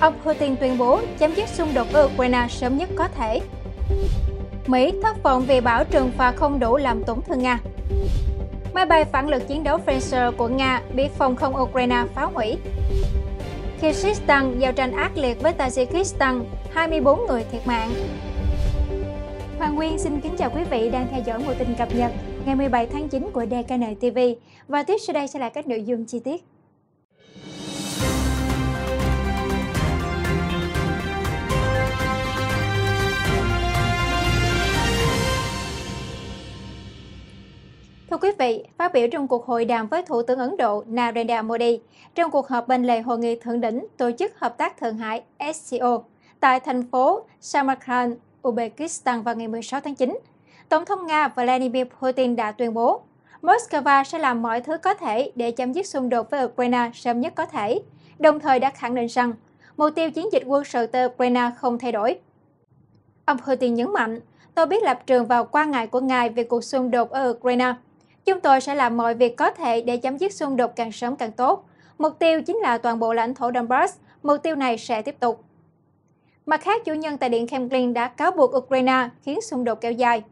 Ông Putin tuyên bố chấm dứt xung đột ở Ukraine sớm nhất có thể. Mỹ thất vọng vì bảo trừng phạt không đủ làm tổn thương Nga. Máy bay phản lực chiến đấu Pfizer của Nga bị phòng không Ukraine phá hủy. Kyrgyzstan giao tranh ác liệt với Tajikistan, 24 người thiệt mạng. Hoàng Nguyên xin kính chào quý vị đang theo dõi nguồn tin cập nhật ngày 17 tháng 9 của DKN TV và tiếp sau đây sẽ là các nội dung chi tiết. Thưa quý vị, phát biểu trong cuộc hội đàm với Thủ tướng Ấn Độ Narendra Modi trong cuộc họp bên lề hội nghị thượng đỉnh tổ chức hợp tác Thượng Hải SCO tại thành phố Samarkand, Uzbekistan vào ngày 16 tháng 9, Tổng thống Nga Vladimir Putin đã tuyên bố Moscow sẽ làm mọi thứ có thể để chấm dứt xung đột với Ukraine sớm nhất có thể, đồng thời đã khẳng định rằng mục tiêu chiến dịch quân sự tại Ukraine không thay đổi. Ông Putin nhấn mạnh, tôi biết lập trường và quan ngại của ngài về cuộc xung đột ở Ukraine, Chúng tôi sẽ làm mọi việc có thể để chấm dứt xung đột càng sớm càng tốt. Mục tiêu chính là toàn bộ lãnh thổ Donbass. Mục tiêu này sẽ tiếp tục. Mặt khác, chủ nhân tại Điện Kremlin đã cáo buộc Ukraine khiến xung đột kéo dài.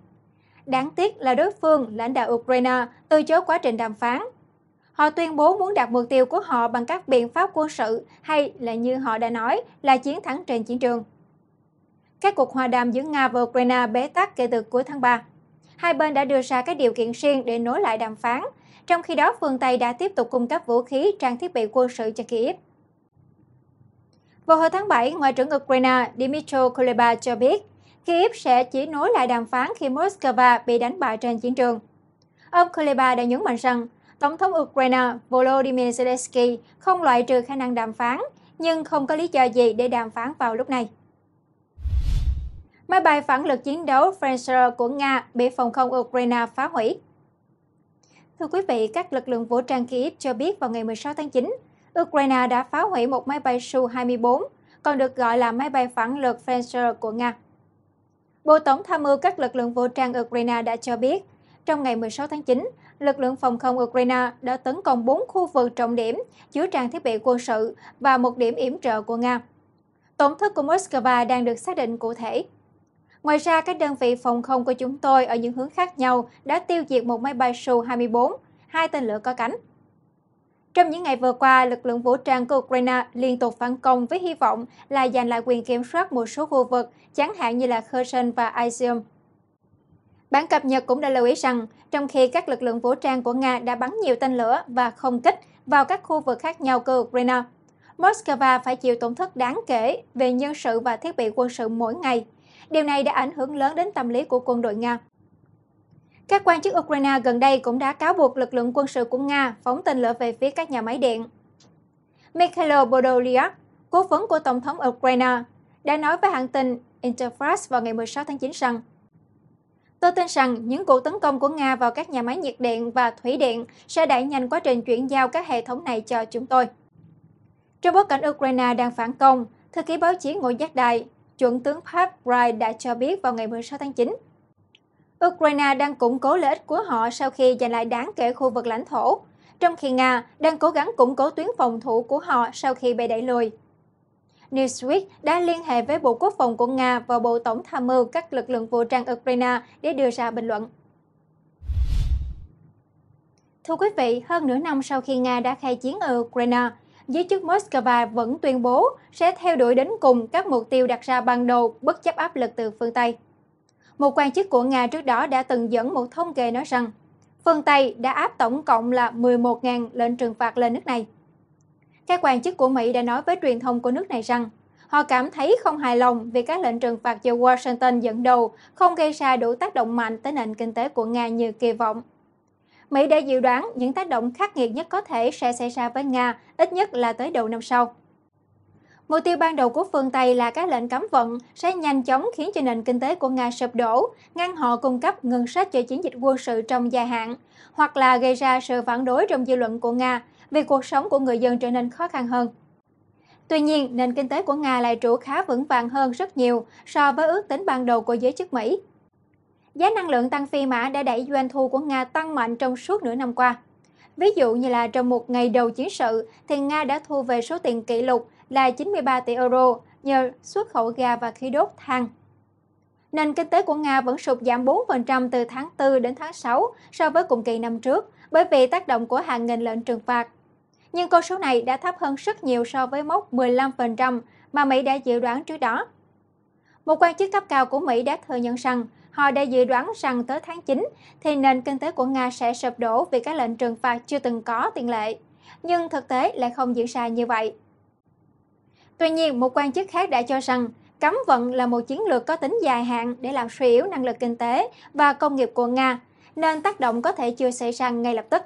Đáng tiếc là đối phương, lãnh đạo Ukraine, từ chối quá trình đàm phán. Họ tuyên bố muốn đạt mục tiêu của họ bằng các biện pháp quân sự hay là như họ đã nói là chiến thắng trên chiến trường. Các cuộc hòa đàm giữa Nga và Ukraine bế tắc kể từ cuối tháng 3 hai bên đã đưa ra các điều kiện riêng để nối lại đàm phán. Trong khi đó, phương Tây đã tiếp tục cung cấp vũ khí, trang thiết bị quân sự cho Kiev. Vào hồi tháng 7, Ngoại trưởng Ukraine Dmytro Kuleba cho biết Kiev sẽ chỉ nối lại đàm phán khi Moscow bị đánh bại trên chiến trường. Ông Kuleba đã nhấn mạnh rằng Tổng thống Ukraine Volodymyr Zelensky không loại trừ khả năng đàm phán, nhưng không có lý do gì để đàm phán vào lúc này. Máy bay phản lực chiến đấu Fencer của Nga bị phòng không Ukraine phá hủy. Thưa quý vị, các lực lượng vũ trang Kyiv cho biết vào ngày 16 tháng 9, Ukraine đã phá hủy một máy bay Su-24, còn được gọi là máy bay phản lực Fencer của Nga. Bộ Tổng tham mưu các lực lượng vũ trang Ukraine đã cho biết, trong ngày 16 tháng 9, lực lượng phòng không Ukraine đã tấn công 4 khu vực trọng điểm chứa trang thiết bị quân sự và một điểm yểm trợ của Nga. Tổn thất của Moscow đang được xác định cụ thể. Ngoài ra, các đơn vị phòng không của chúng tôi ở những hướng khác nhau đã tiêu diệt một máy bay Su-24, hai tên lửa có cánh. Trong những ngày vừa qua, lực lượng vũ trang của Ukraine liên tục phản công với hy vọng là giành lại quyền kiểm soát một số khu vực, chẳng hạn như là Kherson và Izium. Bản cập nhật cũng đã lưu ý rằng, trong khi các lực lượng vũ trang của Nga đã bắn nhiều tên lửa và không kích vào các khu vực khác nhau của Ukraine, Moscow phải chịu tổn thất đáng kể về nhân sự và thiết bị quân sự mỗi ngày Điều này đã ảnh hưởng lớn đến tâm lý của quân đội Nga. Các quan chức Ukraine gần đây cũng đã cáo buộc lực lượng quân sự của Nga phóng tên lửa về phía các nhà máy điện. Mikhailo Podolyak, cố vấn của Tổng thống Ukraine, đã nói với hãng tin Interfax vào ngày 16 tháng 9 rằng Tôi tin rằng những cuộc tấn công của Nga vào các nhà máy nhiệt điện và thủy điện sẽ đẩy nhanh quá trình chuyển giao các hệ thống này cho chúng tôi. Trong bối cảnh Ukraine đang phản công, thư ký báo chí Ngô Giác Đại, chuẩn tướng Pat Wright đã cho biết vào ngày 16 tháng 9. Ukraine đang củng cố lợi ích của họ sau khi giành lại đáng kể khu vực lãnh thổ, trong khi Nga đang cố gắng củng cố tuyến phòng thủ của họ sau khi bị đẩy lùi. Newsweek đã liên hệ với Bộ Quốc phòng của Nga và Bộ Tổng tham mưu các lực lượng vũ trang Ukraine để đưa ra bình luận. Thưa quý vị, hơn nửa năm sau khi Nga đã khai chiến ở Ukraine, giới chức Moscow vẫn tuyên bố sẽ theo đuổi đến cùng các mục tiêu đặt ra ban đầu bất chấp áp lực từ phương Tây. Một quan chức của Nga trước đó đã từng dẫn một thông kê nói rằng phương Tây đã áp tổng cộng là 11.000 lệnh trừng phạt lên nước này. Các quan chức của Mỹ đã nói với truyền thông của nước này rằng họ cảm thấy không hài lòng vì các lệnh trừng phạt do Washington dẫn đầu không gây ra đủ tác động mạnh tới nền kinh tế của Nga như kỳ vọng. Mỹ đã dự đoán những tác động khắc nghiệt nhất có thể sẽ xảy ra với Nga, ít nhất là tới đầu năm sau. Mục tiêu ban đầu của phương Tây là các lệnh cấm vận sẽ nhanh chóng khiến cho nền kinh tế của Nga sụp đổ, ngăn họ cung cấp ngân sách cho chiến dịch quân sự trong dài hạn, hoặc là gây ra sự phản đối trong dư luận của Nga vì cuộc sống của người dân trở nên khó khăn hơn. Tuy nhiên, nền kinh tế của Nga lại trụ khá vững vàng hơn rất nhiều so với ước tính ban đầu của giới chức Mỹ giá năng lượng tăng phi mã đã đẩy doanh thu của Nga tăng mạnh trong suốt nửa năm qua. Ví dụ như là trong một ngày đầu chiến sự, thì Nga đã thu về số tiền kỷ lục là 93 tỷ euro nhờ xuất khẩu ga và khí đốt than. Nền kinh tế của Nga vẫn sụt giảm 4% từ tháng 4 đến tháng 6 so với cùng kỳ năm trước bởi vì tác động của hàng nghìn lệnh trừng phạt. Nhưng con số này đã thấp hơn rất nhiều so với mốc 15% mà Mỹ đã dự đoán trước đó. Một quan chức cấp cao của Mỹ đã thừa nhận rằng Họ đã dự đoán rằng tới tháng 9 thì nền kinh tế của Nga sẽ sụp đổ vì các lệnh trừng phạt chưa từng có tiền lệ. Nhưng thực tế lại không diễn ra như vậy. Tuy nhiên, một quan chức khác đã cho rằng cấm vận là một chiến lược có tính dài hạn để làm suy yếu năng lực kinh tế và công nghiệp của Nga, nên tác động có thể chưa xảy ra ngay lập tức.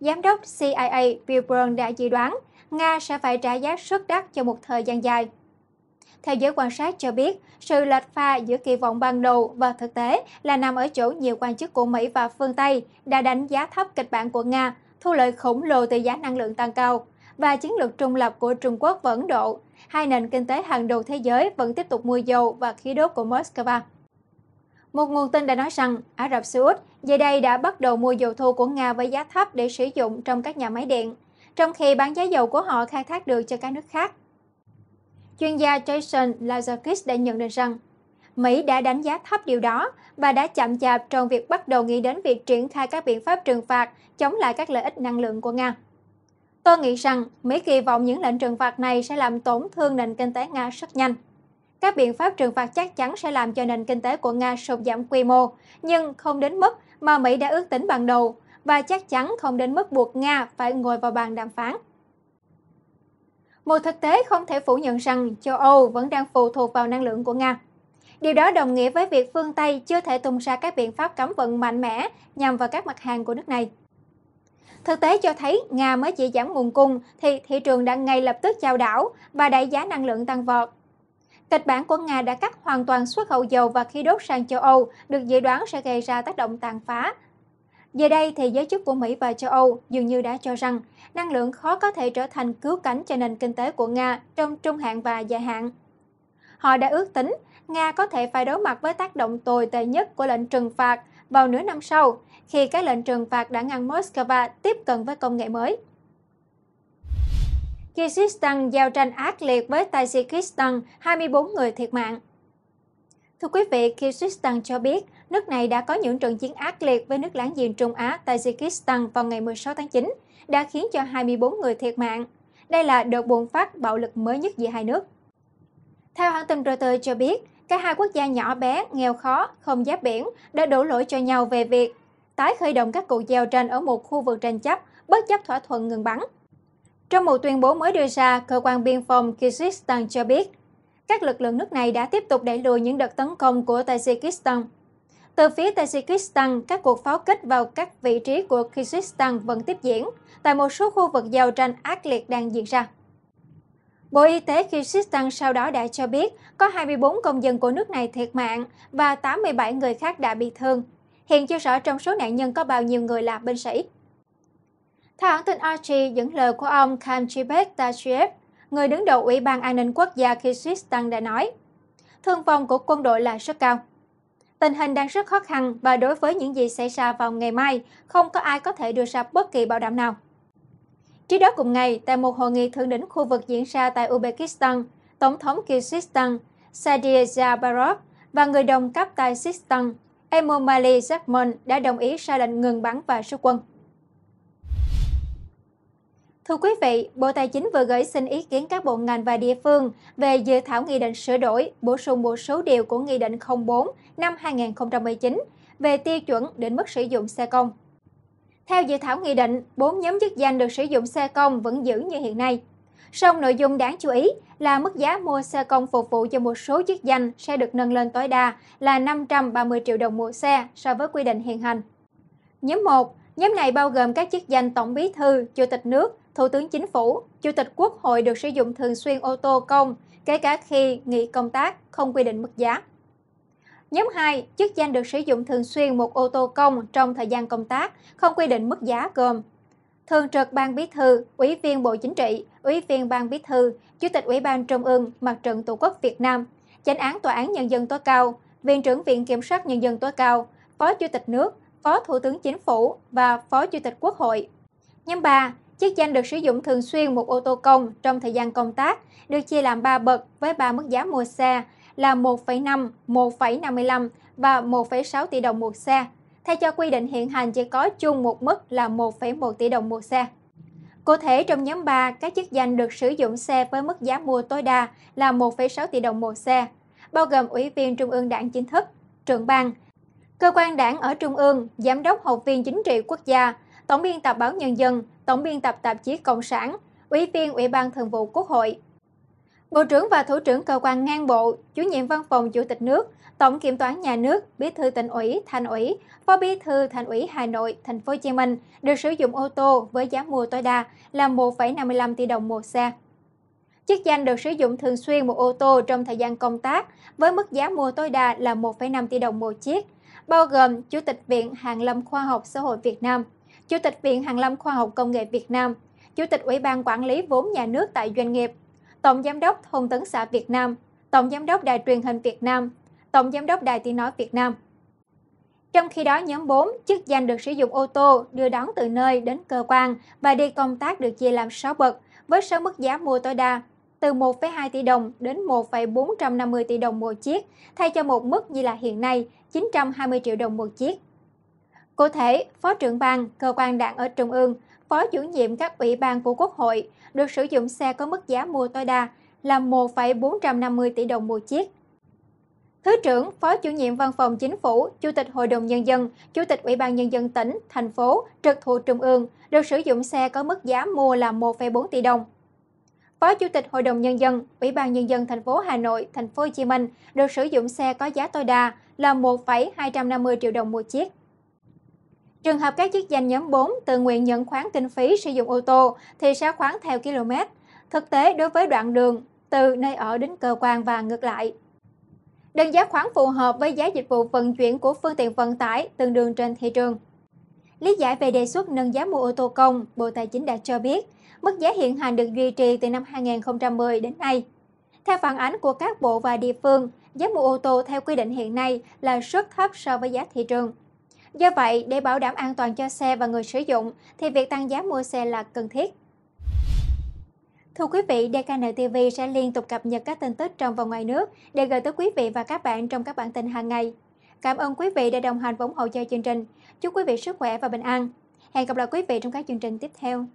Giám đốc CIA Bill Brown đã dự đoán Nga sẽ phải trả giá rất đắt cho một thời gian dài. Theo giới quan sát cho biết, sự lệch pha giữa kỳ vọng ban đầu và thực tế là nằm ở chỗ nhiều quan chức của Mỹ và phương Tây đã đánh giá thấp kịch bản của Nga, thu lợi khổng lồ từ giá năng lượng tăng cao và chiến lược trung lập của Trung Quốc và Ấn Độ. Hai nền kinh tế hàng đầu thế giới vẫn tiếp tục mua dầu và khí đốt của Moscow. Một nguồn tin đã nói rằng Ả Rập Xê Út giờ đây đã bắt đầu mua dầu thô của Nga với giá thấp để sử dụng trong các nhà máy điện, trong khi bán giá dầu của họ khai thác được cho các nước khác chuyên gia Jason Lazakis đã nhận định rằng Mỹ đã đánh giá thấp điều đó và đã chậm chạp trong việc bắt đầu nghĩ đến việc triển khai các biện pháp trừng phạt chống lại các lợi ích năng lượng của Nga. Tôi nghĩ rằng Mỹ kỳ vọng những lệnh trừng phạt này sẽ làm tổn thương nền kinh tế Nga rất nhanh. Các biện pháp trừng phạt chắc chắn sẽ làm cho nền kinh tế của Nga sụt giảm quy mô, nhưng không đến mức mà Mỹ đã ước tính ban đầu và chắc chắn không đến mức buộc Nga phải ngồi vào bàn đàm phán. Một thực tế không thể phủ nhận rằng châu Âu vẫn đang phụ thuộc vào năng lượng của Nga. Điều đó đồng nghĩa với việc phương Tây chưa thể tung ra các biện pháp cấm vận mạnh mẽ nhằm vào các mặt hàng của nước này. Thực tế cho thấy Nga mới chỉ giảm nguồn cung thì thị trường đã ngay lập tức chao đảo và đẩy giá năng lượng tăng vọt. Kịch bản của Nga đã cắt hoàn toàn xuất khẩu dầu và khí đốt sang châu Âu được dự đoán sẽ gây ra tác động tàn phá Giờ đây thì giới chức của Mỹ và châu Âu dường như đã cho rằng năng lượng khó có thể trở thành cứu cánh cho nền kinh tế của Nga trong trung hạn và dài hạn. Họ đã ước tính Nga có thể phải đối mặt với tác động tồi tệ nhất của lệnh trừng phạt vào nửa năm sau khi các lệnh trừng phạt đã ngăn Moscow tiếp cận với công nghệ mới. Kyrgyzstan giao tranh ác liệt với Tajikistan, 24 người thiệt mạng. Thưa quý vị, Kyrgyzstan cho biết nước này đã có những trận chiến ác liệt với nước láng giềng Trung Á Tajikistan vào ngày 16 tháng 9, đã khiến cho 24 người thiệt mạng. Đây là đợt bùng phát bạo lực mới nhất giữa hai nước. Theo hãng tin Reuters cho biết, cả hai quốc gia nhỏ bé, nghèo khó, không giáp biển đã đổ lỗi cho nhau về việc tái khởi động các cuộc giao tranh ở một khu vực tranh chấp bất chấp thỏa thuận ngừng bắn. Trong một tuyên bố mới đưa ra, cơ quan biên phòng Kyrgyzstan cho biết các lực lượng nước này đã tiếp tục đẩy lùi những đợt tấn công của Tajikistan. Từ phía Tajikistan, các cuộc pháo kích vào các vị trí của Kyrgyzstan vẫn tiếp diễn tại một số khu vực giao tranh ác liệt đang diễn ra. Bộ Y tế Kyrgyzstan sau đó đã cho biết có 24 công dân của nước này thiệt mạng và 87 người khác đã bị thương. Hiện chưa rõ trong số nạn nhân có bao nhiêu người là binh sĩ. Theo hãng tin RT, dẫn lời của ông Kamchibek Tashiev người đứng đầu Ủy ban An ninh Quốc gia Kyrgyzstan đã nói. Thương vong của quân đội là rất cao. Tình hình đang rất khó khăn và đối với những gì xảy ra vào ngày mai, không có ai có thể đưa ra bất kỳ bảo đảm nào. Trước đó cùng ngày, tại một hội nghị thượng đỉnh khu vực diễn ra tại Uzbekistan, Tổng thống Kyrgyzstan Sadir Barov và người đồng cấp Tajikistan Emomali Zakman đã đồng ý ra lệnh ngừng bắn và rút quân. Thưa quý vị, Bộ Tài chính vừa gửi xin ý kiến các bộ ngành và địa phương về dự thảo Nghị định sửa đổi, bổ sung một số điều của Nghị định 04 năm 2019 về tiêu chuẩn định mức sử dụng xe công. Theo dự thảo nghị định, bốn nhóm chức danh được sử dụng xe công vẫn giữ như hiện nay. Song nội dung đáng chú ý là mức giá mua xe công phục vụ cho một số chức danh sẽ được nâng lên tối đa là 530 triệu đồng một xe so với quy định hiện hành. Nhóm 1, nhóm này bao gồm các chức danh Tổng Bí thư, Chủ tịch nước, Thủ tướng Chính phủ, Chủ tịch Quốc hội được sử dụng thường xuyên ô tô công, kể cả khi nghỉ công tác, không quy định mức giá. Nhóm 2, chức danh được sử dụng thường xuyên một ô tô công trong thời gian công tác, không quy định mức giá gồm Thường trực Ban Bí thư, Ủy viên Bộ Chính trị, Ủy viên Ban Bí thư, Chủ tịch Ủy ban Trung ương Mặt trận Tổ quốc Việt Nam, Chánh án Tòa án Nhân dân tối cao, Viện trưởng Viện Kiểm sát Nhân dân tối cao, Phó Chủ tịch nước, Phó Thủ tướng Chính phủ và Phó Chủ tịch Quốc hội. Nhóm 3. Chức danh được sử dụng thường xuyên một ô tô công trong thời gian công tác được chia làm 3 bậc với 3 mức giá mua xe là 1,5, 1,55 và 1,6 tỷ đồng một xe. Thay cho quy định hiện hành chỉ có chung một mức là 1,1 tỷ đồng một xe. Cụ thể, trong nhóm 3, các chức danh được sử dụng xe với mức giá mua tối đa là 1,6 tỷ đồng một xe, bao gồm Ủy viên Trung ương Đảng chính thức, trưởng ban, cơ quan đảng ở Trung ương, Giám đốc học viên chính trị quốc gia, Tổng biên tập báo Nhân dân, Tổng biên tập tạp chí Cộng sản, Ủy viên Ủy ban Thường vụ Quốc hội. Bộ trưởng và Thủ trưởng cơ quan ngang bộ, chủ nhiệm văn phòng Chủ tịch nước, Tổng kiểm toán nhà nước, Bí thư tỉnh ủy, Thành ủy, Phó Bí thư Thành ủy Hà Nội, Thành phố Hồ Chí Minh được sử dụng ô tô với giá mua tối đa là 1,55 tỷ đồng một xe. Chức danh được sử dụng thường xuyên một ô tô trong thời gian công tác với mức giá mua tối đa là 1,5 tỷ đồng một chiếc, bao gồm Chủ tịch Viện Hàn lâm Khoa học Xã hội Việt Nam. Chủ tịch Viện Hàn lâm Khoa học Công nghệ Việt Nam, Chủ tịch Ủy ban Quản lý vốn nhà nước tại doanh nghiệp, Tổng Giám đốc Thông tấn xã Việt Nam, Tổng Giám đốc Đài truyền hình Việt Nam, Tổng Giám đốc Đài tiếng nói Việt Nam. Trong khi đó, nhóm 4, chức danh được sử dụng ô tô, đưa đón từ nơi đến cơ quan và đi công tác được chia làm 6 bậc, với 6 mức giá mua tối đa từ 1,2 tỷ đồng đến 1,450 tỷ đồng một chiếc, thay cho một mức như là hiện nay 920 triệu đồng một chiếc. Cụ thể, Phó trưởng ban, cơ quan đảng ở Trung ương, Phó chủ nhiệm các ủy ban của Quốc hội được sử dụng xe có mức giá mua tối đa là 1,450 tỷ đồng một chiếc. Thứ trưởng, Phó chủ nhiệm Văn phòng Chính phủ, Chủ tịch Hội đồng Nhân dân, Chủ tịch Ủy ban Nhân dân tỉnh, thành phố, trực thuộc Trung ương được sử dụng xe có mức giá mua là 1,4 tỷ đồng. Phó Chủ tịch Hội đồng Nhân dân, Ủy ban Nhân dân thành phố Hà Nội, thành phố Hồ Chí Minh được sử dụng xe có giá tối đa là 1,250 triệu đồng một chiếc. Trường hợp các chức danh nhóm 4 tự nguyện nhận khoán kinh phí sử dụng ô tô thì sẽ khoán theo km. Thực tế đối với đoạn đường từ nơi ở đến cơ quan và ngược lại. Đơn giá khoán phù hợp với giá dịch vụ vận chuyển của phương tiện vận tải tương đương trên thị trường. Lý giải về đề xuất nâng giá mua ô tô công, Bộ Tài chính đã cho biết, mức giá hiện hành được duy trì từ năm 2010 đến nay. Theo phản ánh của các bộ và địa phương, giá mua ô tô theo quy định hiện nay là rất thấp so với giá thị trường, Do vậy, để bảo đảm an toàn cho xe và người sử dụng thì việc tăng giá mua xe là cần thiết. Thưa quý vị, DKN TV sẽ liên tục cập nhật các tin tức trong và ngoài nước để gửi tới quý vị và các bạn trong các bản tin hàng ngày. Cảm ơn quý vị đã đồng hành và ủng hộ cho chương trình. Chúc quý vị sức khỏe và bình an. Hẹn gặp lại quý vị trong các chương trình tiếp theo.